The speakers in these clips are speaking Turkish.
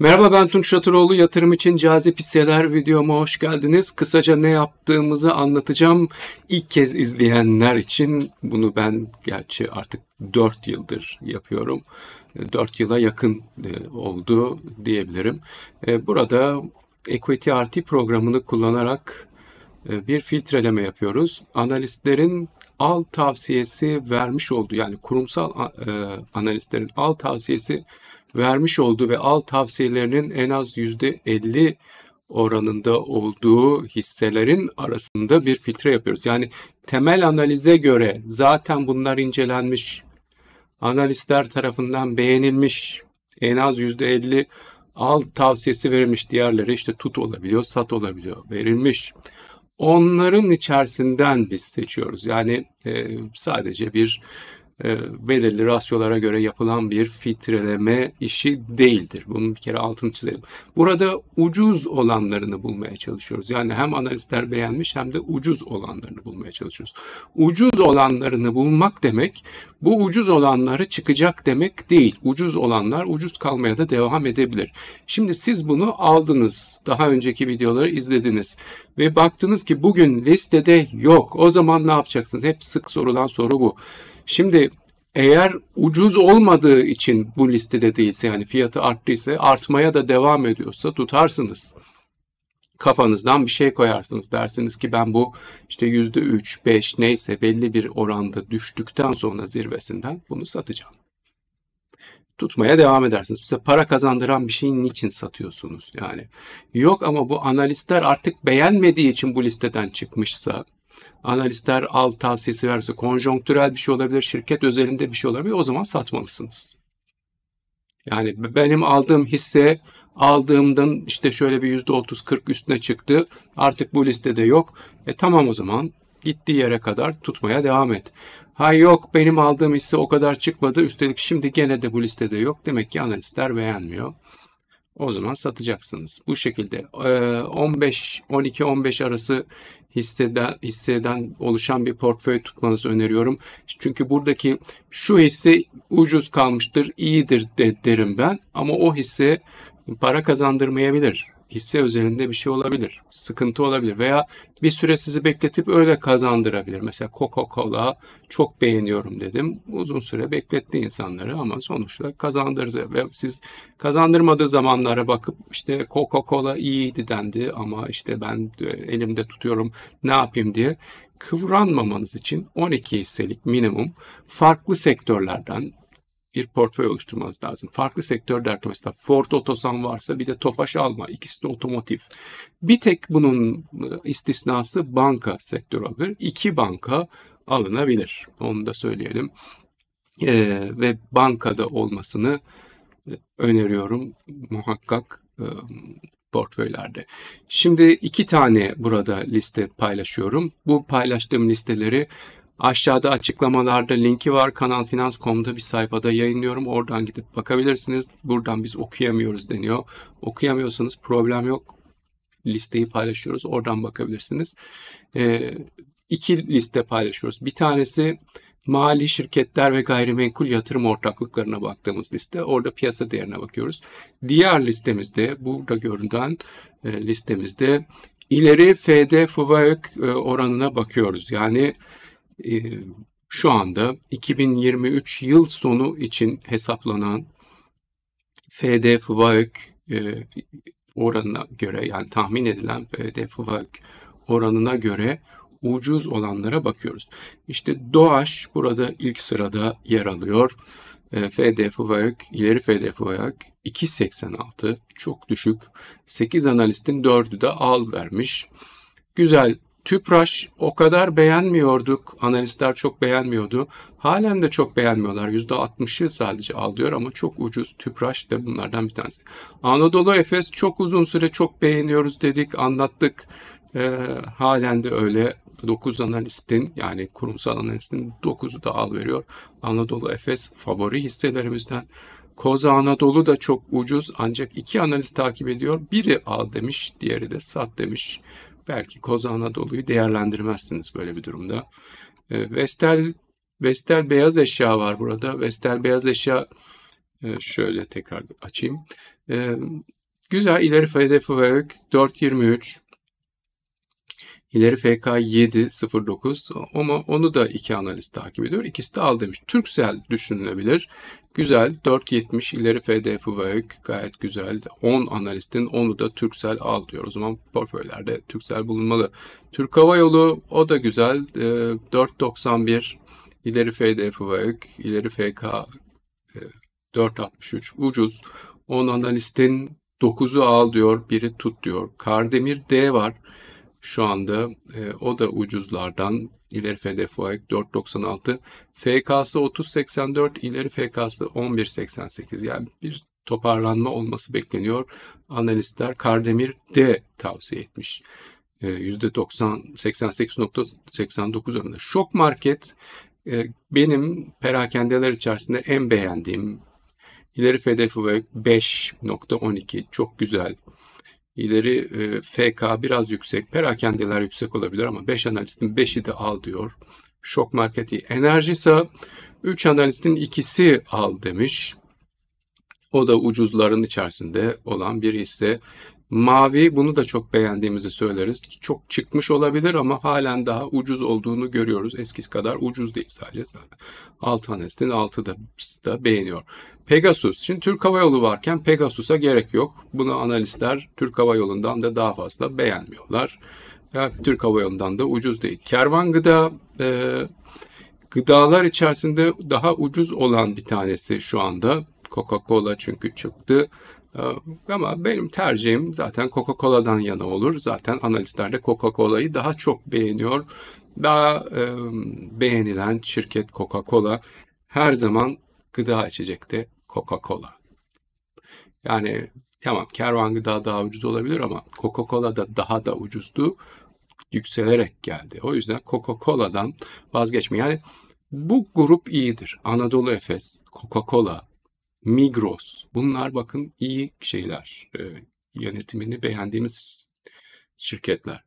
Merhaba ben Tunç Şatıroğlu. Yatırım için cazip hisseler videoma hoş geldiniz. Kısaca ne yaptığımızı anlatacağım. İlk kez izleyenler için bunu ben gerçi artık 4 yıldır yapıyorum. 4 e, yıla yakın e, oldu diyebilirim. E, burada Equity RT programını kullanarak bir filtreleme yapıyoruz. Analistlerin al tavsiyesi vermiş oldu yani kurumsal analistlerin al tavsiyesi vermiş olduğu ve al tavsiyelerinin en az %50 oranında olduğu hisselerin arasında bir filtre yapıyoruz. Yani temel analize göre zaten bunlar incelenmiş, analistler tarafından beğenilmiş, en az %50 al tavsiyesi verilmiş. Diğerleri işte tut olabiliyor, sat olabiliyor, verilmiş. Onların içerisinden biz seçiyoruz. Yani e, sadece bir e, belirli rasyolara göre yapılan bir filtreleme işi değildir. Bunun bir kere altını çizelim. Burada ucuz olanlarını bulmaya çalışıyoruz. Yani hem analistler beğenmiş hem de ucuz olanlarını bulmaya çalışıyoruz. Ucuz olanlarını bulmak demek bu ucuz olanları çıkacak demek değil. Ucuz olanlar ucuz kalmaya da devam edebilir. Şimdi siz bunu aldınız. Daha önceki videoları izlediniz ve baktınız ki bugün listede yok. O zaman ne yapacaksınız? Hep sık sorulan soru bu. Şimdi eğer ucuz olmadığı için bu listede değilse yani fiyatı arttıysa artmaya da devam ediyorsa tutarsınız. Kafanızdan bir şey koyarsınız. Dersiniz ki ben bu işte yüzde üç, beş neyse belli bir oranda düştükten sonra zirvesinden bunu satacağım. Tutmaya devam edersiniz. Size para kazandıran bir şeyi niçin satıyorsunuz yani? Yok ama bu analistler artık beğenmediği için bu listeden çıkmışsa Analistler al tavsiyesi verse konjonktürel bir şey olabilir, şirket özelinde bir şey olabilir. O zaman satmalısınız. Yani benim aldığım hisse aldığımdan işte şöyle bir yüzde otuz kırk üstüne çıktı. Artık bu listede yok. E tamam o zaman gittiği yere kadar tutmaya devam et. Ha yok benim aldığım hisse o kadar çıkmadı. Üstelik şimdi gene de bu listede yok. Demek ki analistler beğenmiyor o zaman satacaksınız. Bu şekilde 15 12-15 arası hisseden, hisseden oluşan bir portföy tutmanızı öneriyorum. Çünkü buradaki şu hisse ucuz kalmıştır, iyidir de, derim ben ama o hisse para kazandırmayabilir hisse üzerinde bir şey olabilir. Sıkıntı olabilir veya bir süre sizi bekletip öyle kazandırabilir. Mesela Coca-Cola çok beğeniyorum dedim. Uzun süre bekletti insanları ama sonuçta kazandırdı. Ve siz kazandırmadığı zamanlara bakıp işte Coca-Cola iyiydi dendi ama işte ben elimde tutuyorum ne yapayım diye kıvranmamanız için 12 hisselik minimum farklı sektörlerden bir portföy oluşturmanız lazım. Farklı sektörlerde mesela Ford Otosan varsa bir de Tofaş alma. İkisi de otomotiv. Bir tek bunun ıı, istisnası banka sektörü olabilir. İki banka alınabilir. Onu da söyleyelim. Ee, ve bankada olmasını ıı, öneriyorum muhakkak e, portföylerde. Şimdi iki tane burada liste paylaşıyorum. Bu paylaştığım listeleri Aşağıda açıklamalarda linki var. Kanalfinans.com'da bir sayfada yayınlıyorum. Oradan gidip bakabilirsiniz. Buradan biz okuyamıyoruz deniyor. Okuyamıyorsanız problem yok. Listeyi paylaşıyoruz. Oradan bakabilirsiniz. Ee, iki liste paylaşıyoruz. Bir tanesi mali şirketler ve gayrimenkul yatırım ortaklıklarına baktığımız liste. Orada piyasa değerine bakıyoruz. Diğer listemizde burada görünen e, listemizde ileri FD FVÖK e, oranına bakıyoruz. Yani ee, şu anda 2023 yıl sonu için hesaplanan FDFVÖK e, oranına göre yani tahmin edilen FDFVÖK oranına göre ucuz olanlara bakıyoruz. İşte Doğaş burada ilk sırada yer alıyor. E, FDFVÖK, ileri FDFVÖK 2.86 çok düşük. 8 analistin 4'ü de al vermiş. Güzel TÜPRAŞ o kadar beğenmiyorduk. Analistler çok beğenmiyordu. Halen de çok beğenmiyorlar. %60'ı sadece al diyor ama çok ucuz. TÜPRAŞ da bunlardan bir tanesi. Anadolu Efes çok uzun süre çok beğeniyoruz dedik, anlattık. Ee, halen de öyle 9 analistin yani kurumsal analistin 9'u da al veriyor. Anadolu Efes favori hisselerimizden. Koza Anadolu da çok ucuz ancak iki analiz takip ediyor. Biri al demiş, diğeri de sat demiş belki Koza Anadolu'yu değerlendirmezsiniz böyle bir durumda. Ee, Vestel Vestel beyaz eşya var burada. Vestel beyaz eşya e, şöyle tekrar açayım. Ee, güzel ileri hedefi ve 4.23 İleri FK 709 ama onu da iki analist takip ediyor. İkisi de al demiş. Türksel düşünülebilir. Güzel 470 ileri FD FUVÖK gayet güzel. 10 analistin onu da Türksel al diyor. O zaman portföylerde Türksel bulunmalı. Türk Hava Yolu o da güzel. 491 ee, ileri FD FUVÖK ileri FK 463 e, ucuz. 10 analistin 9'u al diyor, biri tut diyor. Kardemir D var. Şu anda e, o da ucuzlardan ileri FDFOEK 4.96, FK'sı 30.84, ileri FK'sı 11.88. Yani bir toparlanma olması bekleniyor. Analistler Kardemir de tavsiye etmiş. E, %90, 88.89 oranında. Şok Market e, benim perakendeler içerisinde en beğendiğim İleri FDF 5.12 çok güzel İleri e, FK biraz yüksek, perakendeler yüksek olabilir ama 5 analistin 5'i de al diyor. Şok marketi enerji ise 3 analistin ikisi al demiş. O da ucuzların içerisinde olan bir hisse. Mavi bunu da çok beğendiğimizi söyleriz. Çok çıkmış olabilir ama halen daha ucuz olduğunu görüyoruz. Eskisi kadar ucuz değil sadece. Altan Estin altı da, da beğeniyor. Pegasus. Şimdi Türk Hava Yolu varken Pegasus'a gerek yok. Bunu analistler Türk Hava Yolu'ndan da daha fazla beğenmiyorlar. Ya, Türk Hava Yolu'ndan da ucuz değil. Kervan Gıda e, gıdalar içerisinde daha ucuz olan bir tanesi şu anda. Coca-Cola çünkü çıktı. Ee, ama benim tercihim zaten Coca-Cola'dan yana olur. Zaten analistlerde Coca-Cola'yı daha çok beğeniyor. Daha e, beğenilen şirket Coca-Cola. Her zaman gıda içecekte Coca-Cola. Yani tamam kervan gıda daha ucuz olabilir ama Coca-Cola da daha da ucuzdu. Yükselerek geldi. O yüzden Coca-Cola'dan vazgeçme. Yani bu grup iyidir. Anadolu Efes, Coca-Cola, Migros. Bunlar bakın iyi şeyler. E, yönetimini beğendiğimiz şirketler.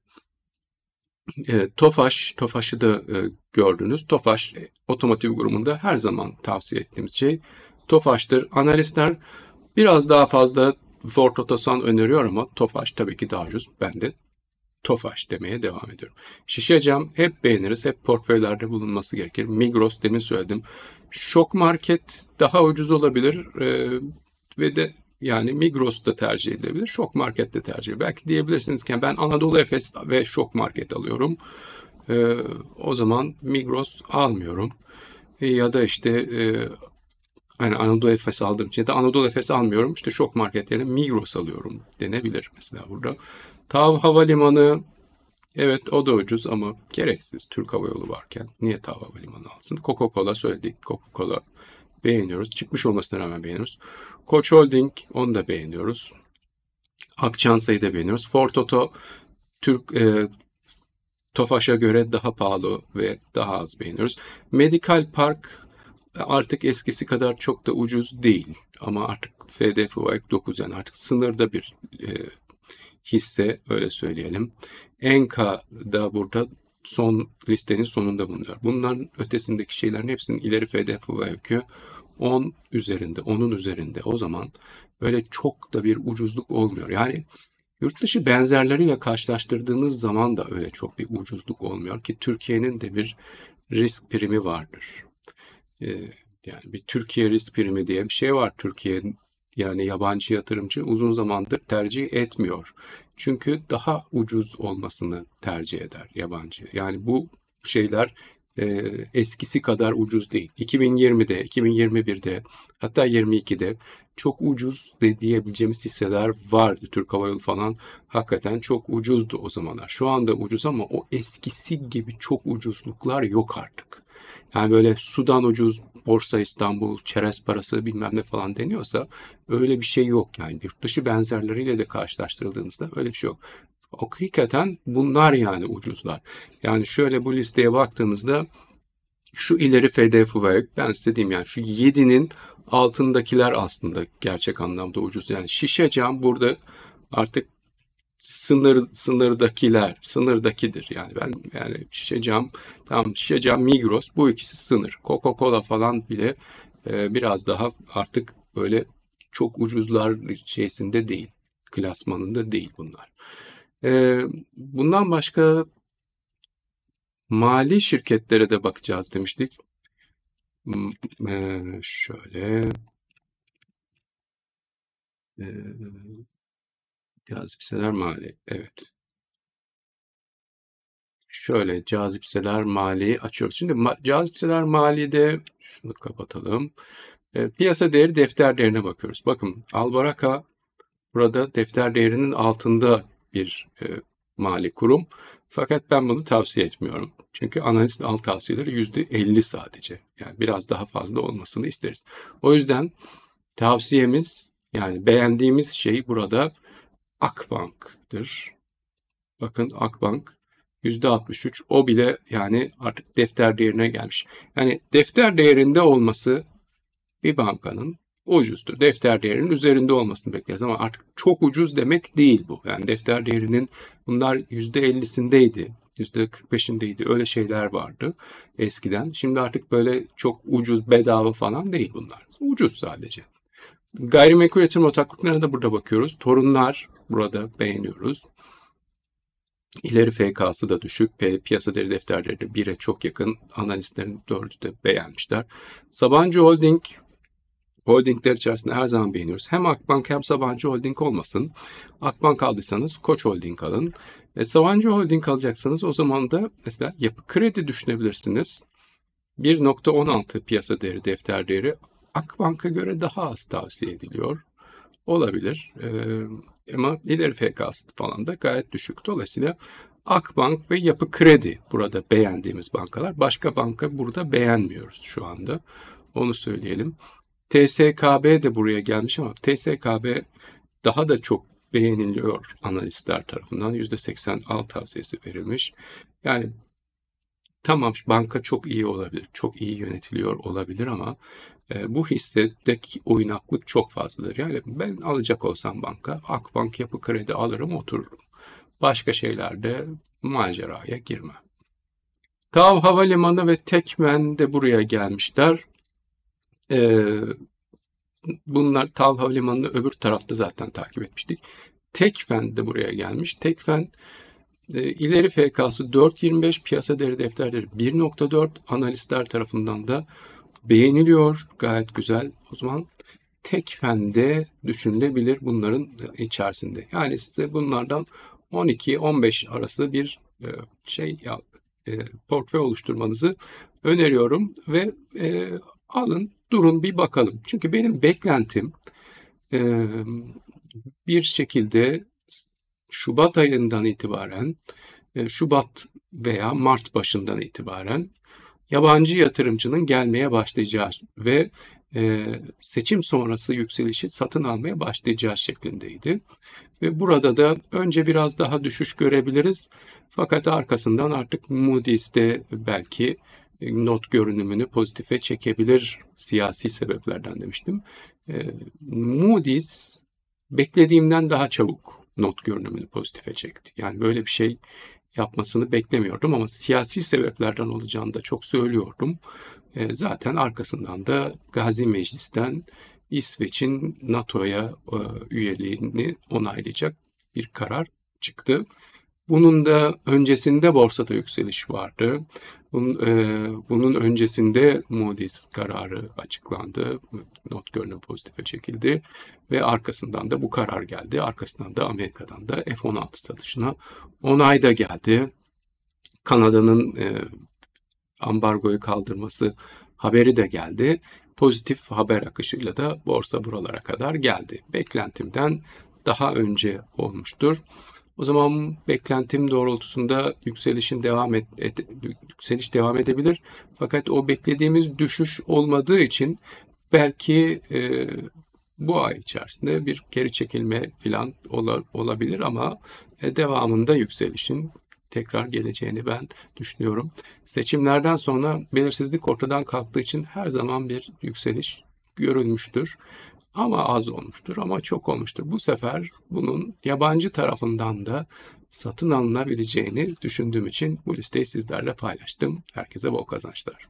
E, Tofaş, Tofaş'ı da e, gördünüz. Tofaş e, otomotiv grubunda her zaman tavsiye ettiğimiz şey Tofaş'tır. Analistler biraz daha fazla Ford Otosan öneriyor ama Tofaş tabii ki daha ucuz. Ben de Tofaş demeye devam ediyorum. Şişe cam hep beğeniriz. Hep portföylerde bulunması gerekir. Migros demin söyledim. Şok Market daha ucuz olabilir e, ve de yani Migros da tercih edebilir. Şok Market de tercih Belki diyebilirsiniz ki ben Anadolu Efes ve Şok Market alıyorum. E, o zaman Migros almıyorum. E, ya da işte e, yani Anadolu Efes aldığım için de Anadolu Efes almıyorum. İşte Şok Market yerine Migros alıyorum denebilir mesela burada. Tav Havalimanı Evet o da ucuz ama gereksiz. Türk Hava Yolu varken niye TAV Havalimanı alsın? Coca-Cola söyledik. Coca-Cola beğeniyoruz. Çıkmış olmasına rağmen beğeniyoruz. Koç Holding onu da beğeniyoruz. Akçansa'yı da beğeniyoruz. Ford Auto Türk e, Tofaş'a göre daha pahalı ve daha az beğeniyoruz. Medical Park artık eskisi kadar çok da ucuz değil ama artık FDF olarak 9 yani artık sınırda bir e, hisse öyle söyleyelim. Enka da burada son listenin sonunda bunlar. Bunların ötesindeki şeylerin hepsinin ileri FDF ve öykü 10 üzerinde, 10'un üzerinde. O zaman böyle çok da bir ucuzluk olmuyor. Yani yurt dışı benzerleriyle karşılaştırdığınız zaman da öyle çok bir ucuzluk olmuyor ki Türkiye'nin de bir risk primi vardır. Ee, yani bir Türkiye risk primi diye bir şey var. Türkiye yani yabancı yatırımcı uzun zamandır tercih etmiyor. Çünkü daha ucuz olmasını tercih eder yabancı. Yani bu şeyler e, eskisi kadar ucuz değil. 2020'de, 2021'de hatta 22'de çok ucuz de diyebileceğimiz hisseler vardı. Türk Hava Yolu falan hakikaten çok ucuzdu o zamanlar. Şu anda ucuz ama o eskisi gibi çok ucuzluklar yok artık. Yani böyle sudan ucuz borsa İstanbul, çerez parası bilmem ne falan deniyorsa öyle bir şey yok. Yani yurt dışı benzerleriyle de karşılaştırıldığınızda öyle bir şey yok. Hakikaten bunlar yani ucuzlar. Yani şöyle bu listeye baktığınızda şu ileri FDFVÖK ben istediğim yani şu 7'nin altındakiler aslında gerçek anlamda ucuz. Yani şişe cam burada artık sınır sınırdakiler sınırdakidir yani ben yani şişe cam tam şişe cam Migros bu ikisi sınır Coca-Cola falan bile e, biraz daha artık böyle çok ucuzlar şeysinde değil klasmanında değil bunlar. E, bundan başka mali şirketlere de bakacağız demiştik. Hmm, e, şöyle e, Cazipseler mali, evet. Şöyle cazipseler mali açıyoruz. Şimdi cazipseler malide şunu kapatalım. E, piyasa değeri defter değerine bakıyoruz. Bakın Albaraka burada defter değerinin altında bir e, mali kurum. Fakat ben bunu tavsiye etmiyorum. Çünkü analist alt tavsiyeleri yüzde %50 sadece. Yani biraz daha fazla olmasını isteriz. O yüzden tavsiyemiz yani beğendiğimiz şey burada Akbank'tır. Bakın Akbank %63. O bile yani artık defter değerine gelmiş. Yani defter değerinde olması bir bankanın ucuzdur. Defter değerinin üzerinde olmasını bekleriz ama artık çok ucuz demek değil bu. Yani defter değerinin bunlar %50'sindeydi. %45'indeydi. Öyle şeyler vardı eskiden. Şimdi artık böyle çok ucuz, bedava falan değil bunlar. Ucuz sadece. Gayrimenkul yatırım ortaklıklarına da burada bakıyoruz. Torunlar Burada beğeniyoruz. İleri FK'sı da düşük. piyasa değeri defterleri de 1'e çok yakın. Analistlerin 4'ü de beğenmişler. Sabancı Holding Holdingler içerisinde her zaman beğeniyoruz. Hem Akbank hem Sabancı Holding olmasın. Akbank aldıysanız Koç Holding alın. E, Sabancı Holding alacaksanız o zaman da mesela yapı kredi düşünebilirsiniz. 1.16 piyasa değeri defter değeri Akbank'a göre daha az tavsiye ediliyor olabilir. E, ama ileri FK'sı falan da gayet düşük. Dolayısıyla Akbank ve Yapı Kredi burada beğendiğimiz bankalar. Başka banka burada beğenmiyoruz şu anda. Onu söyleyelim. TSKB de buraya gelmiş ama TSKB daha da çok beğeniliyor analistler tarafından. %86 tavsiyesi verilmiş. Yani Tamam banka çok iyi olabilir, çok iyi yönetiliyor olabilir ama e, bu hissedeki oynaklık çok fazladır. Yani ben alacak olsam banka, Akbank yapı kredi alırım otururum. Başka şeylerde maceraya girmem. Tav Havalimanı ve Tekmen de buraya gelmişler. Ee, bunlar Tav Havalimanı'nı öbür tarafta zaten takip etmiştik. Tekfen de buraya gelmiş. Tekfen ee, ileri FK'sı 4.25, piyasa değeri defterleri 1.4 analistler tarafından da beğeniliyor. Gayet güzel. O zaman tek fende düşünülebilir bunların içerisinde. Yani size bunlardan 12-15 arası bir e, şey ya e, portföy oluşturmanızı öneriyorum ve e, alın durun bir bakalım. Çünkü benim beklentim e, bir şekilde Şubat ayından itibaren, e, Şubat veya Mart başından itibaren yabancı yatırımcının gelmeye başlayacağı ve e, seçim sonrası yükselişi satın almaya başlayacağı şeklindeydi. Ve burada da önce biraz daha düşüş görebiliriz. Fakat arkasından artık Moody's de belki e, not görünümünü pozitife çekebilir siyasi sebeplerden demiştim. Moody's beklediğimden daha çabuk not görünümünü pozitife çekti. Yani böyle bir şey yapmasını beklemiyordum ama siyasi sebeplerden olacağını da çok söylüyordum. E, zaten arkasından da Gazi Meclis'ten İsveç'in NATO'ya e, üyeliğini onaylayacak bir karar çıktı. Bunun da öncesinde borsada yükseliş vardı. Bunun, e, bunun öncesinde Moody's kararı açıklandı. Not görünüm pozitife çekildi. Ve arkasından da bu karar geldi. Arkasından da Amerika'dan da F-16 satışına onay da geldi. Kanada'nın e, ambargoyu kaldırması haberi de geldi. Pozitif haber akışıyla da borsa buralara kadar geldi. Beklentimden daha önce olmuştur. O zaman beklentim doğrultusunda yükselişin devam et, et, yükseliş devam edebilir. Fakat o beklediğimiz düşüş olmadığı için belki e, bu ay içerisinde bir geri çekilme filan olabilir ama e, devamında yükselişin tekrar geleceğini ben düşünüyorum. Seçimlerden sonra belirsizlik ortadan kalktığı için her zaman bir yükseliş görülmüştür ama az olmuştur ama çok olmuştur. Bu sefer bunun yabancı tarafından da satın alınabileceğini düşündüğüm için bu listeyi sizlerle paylaştım. Herkese bol kazançlar.